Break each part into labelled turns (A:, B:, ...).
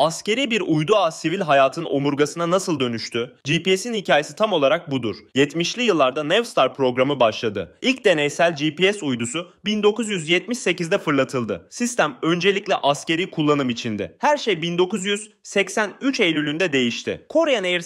A: Askeri bir uydu ağ sivil hayatın omurgasına nasıl dönüştü? GPS'in hikayesi tam olarak budur. 70'li yıllarda Navstar programı başladı. İlk deneysel GPS uydusu 1978'de fırlatıldı. Sistem öncelikle askeri kullanım içindi. Her şey 1983 Eylül'ünde değişti. Korean Air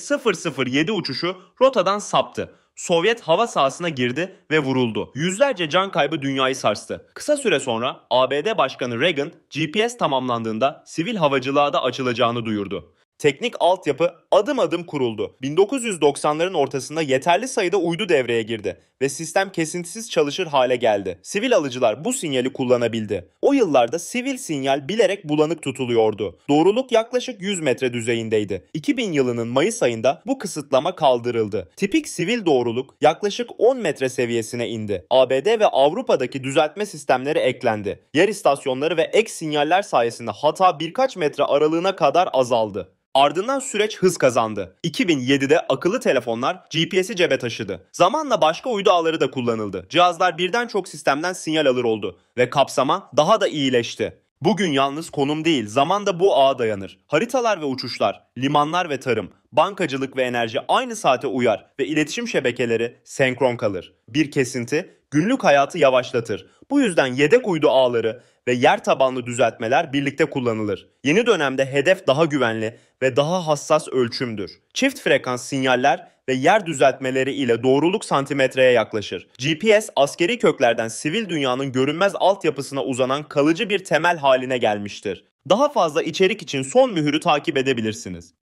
A: 007 uçuşu rotadan saptı. Sovyet hava sahasına girdi ve vuruldu. Yüzlerce can kaybı dünyayı sarstı. Kısa süre sonra ABD Başkanı Reagan GPS tamamlandığında sivil havacılığa da açılacağını duyurdu. Teknik altyapı adım adım kuruldu. 1990'ların ortasında yeterli sayıda uydu devreye girdi ve sistem kesintisiz çalışır hale geldi. Sivil alıcılar bu sinyali kullanabildi. O yıllarda sivil sinyal bilerek bulanık tutuluyordu. Doğruluk yaklaşık 100 metre düzeyindeydi. 2000 yılının Mayıs ayında bu kısıtlama kaldırıldı. Tipik sivil doğruluk yaklaşık 10 metre seviyesine indi. ABD ve Avrupa'daki düzeltme sistemleri eklendi. Yer istasyonları ve ek sinyaller sayesinde hata birkaç metre aralığına kadar azaldı. Ardından süreç hız kazandı. 2007'de akıllı telefonlar GPS'i cebe taşıdı. Zamanla başka uydu ağları da kullanıldı. Cihazlar birden çok sistemden sinyal alır oldu ve kapsama daha daha da iyileşti. Bugün yalnız konum değil, zaman da bu ağa dayanır. Haritalar ve uçuşlar, limanlar ve tarım, bankacılık ve enerji aynı saate uyar ve iletişim şebekeleri senkron kalır. Bir kesinti günlük hayatı yavaşlatır. Bu yüzden yedek uydu ağları ve yer tabanlı düzeltmeler birlikte kullanılır. Yeni dönemde hedef daha güvenli ve daha hassas ölçümdür. Çift frekans sinyaller ve yer düzeltmeleri ile doğruluk santimetreye yaklaşır. GPS askeri köklerden sivil dünyanın görünmez altyapısına uzanan kalıcı bir temel haline gelmiştir. Daha fazla içerik için son mühürü takip edebilirsiniz.